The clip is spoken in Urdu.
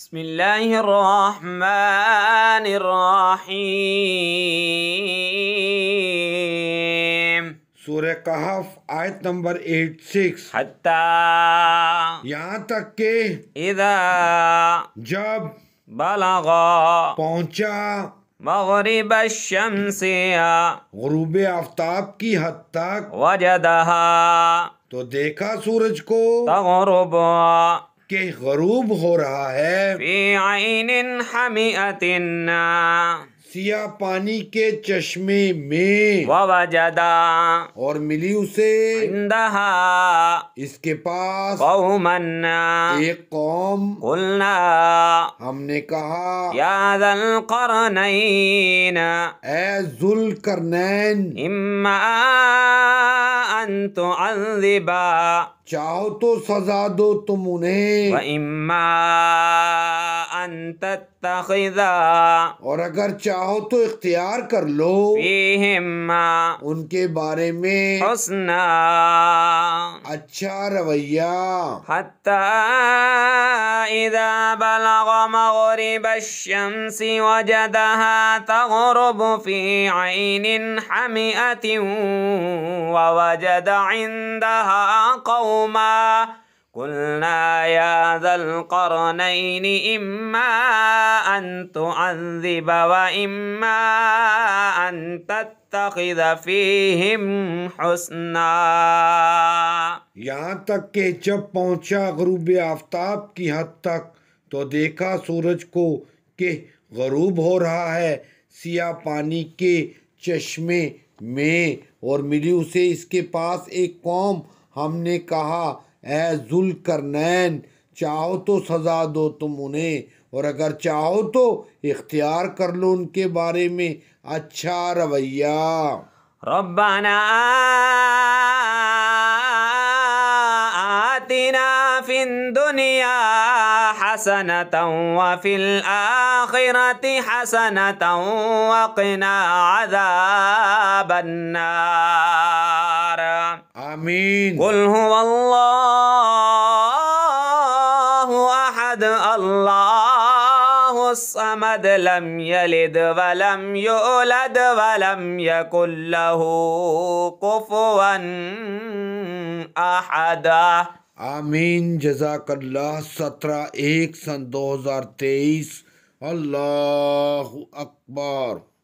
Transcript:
بسم اللہ الرحمن الرحیم سورہ کحف آیت نمبر ایٹ سکس حتی یہاں تک کہ اذا جب بلغا پہنچا مغرب الشمس غروب افتاب کی حد تک وجدہا تو دیکھا سورج کو تغرب کہ غروب ہو رہا ہے سیاہ پانی کے چشمے میں بدہ اور ملی اسے دہا اس کے پاس قومن ایک قوم قلنا ہم نے کہا ذل کرنین امہ تو چاہو تو سزا دو تم انہیں وَإِمَّا أَن تَتَّخِذَا اور اگر چاہو تو اختیار کر لو فِيهِمَّا ان کے بارے میں حسنا اچھا رویہ إذا بلغ مغرب الشمس وجدها تغرب في عين حمئة ووجد عندها قوماً قلنا يا ذا القرنين إما أن أن تعذب وإما تتخذ فيهم حسنا یہاں تک کہ جب پہنچا غروب آفتاب کی حد تک تو دیکھا سورج کو کہ غروب ہو رہا ہے سیاہ پانی کے چشمے میں اور ملی اسے اس کے پاس ایک قوم ہم نے کہا اے ذل کرنین چاہو تو سزا دو تم انہیں اور اگر چاہو تو اختیار کر لو ان کے بارے میں اچھا رویہ ربنا ربانا تن دنیا حسنتا وقنا عذاب النار آمین قل هو اللہ أحد الله الصمد لم يلد ولم يولد ولم يكن له كفوا احد امين جزاك الله سترہ ایک سن دو الله اكبر